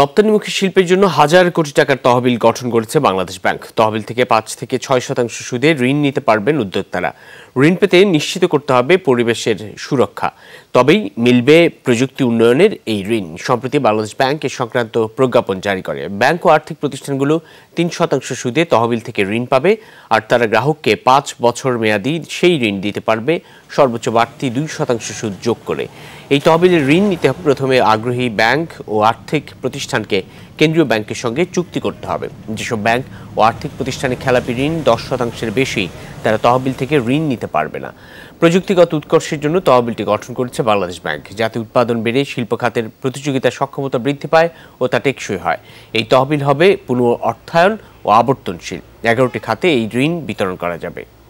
রপ্তানিমুখী শিল্পের জন্য হাজার কোটি টাকার তহবিল গঠন করেছে বাংলাদেশ ব্যাংক তহবিল থেকে পাঁচ থেকে ছয় শতাংশ সুদে ঋণ নিতে পারবেন উদ্যোক্তারা ঋণ পেতে নিশ্চিত করতে হবে পরিবেশের সুরক্ষা তবেই মিলবে প্রযুক্তি উন্নয়নের এই ঋণ সম্প্রতি বাংলাদেশ ব্যাংক এ সংক্রান্ত প্রজ্ঞাপন জারি করে ব্যাংক ও আর্থিক প্রতিষ্ঠানগুলো তিন শতাংশ সুদে তহবিল থেকে ঋণ পাবে আর তারা গ্রাহককে পাঁচ বছর মেয়াদি সেই ঋণ দিতে পারবে সর্বোচ্চ বাড়তি দুই শতাংশ সুদ যোগ করে এই তহবিলের ঋণ নিতে হবে প্রথমে আগ্রহী ব্যাংক ও আর্থিক প্রতিষ্ঠান প্রতিষ্ঠানকে কেন্দ্রীয় ব্যাংকের সঙ্গে চুক্তি করতে হবে যেসব ব্যাংক ও আর্থিক প্রতিষ্ঠানে খেলাপি ঋণ দশ শতাংশের বেশি তারা তহবিল থেকে ঋণ নিতে পারবে না প্রযুক্তিগত উৎকর্ষের জন্য তহবিলটি গঠন করেছে বাংলাদেশ ব্যাংক যাতে উৎপাদন বেড়ে শিল্প খাতের প্রতিযোগিতার সক্ষমতা বৃদ্ধি পায় ও তা টেকসই হয় এই তহবিল হবে পুনঃ অর্থায়ন ও আবর্তনশীল এগারোটি খাতে এই ঋণ বিতরণ করা যাবে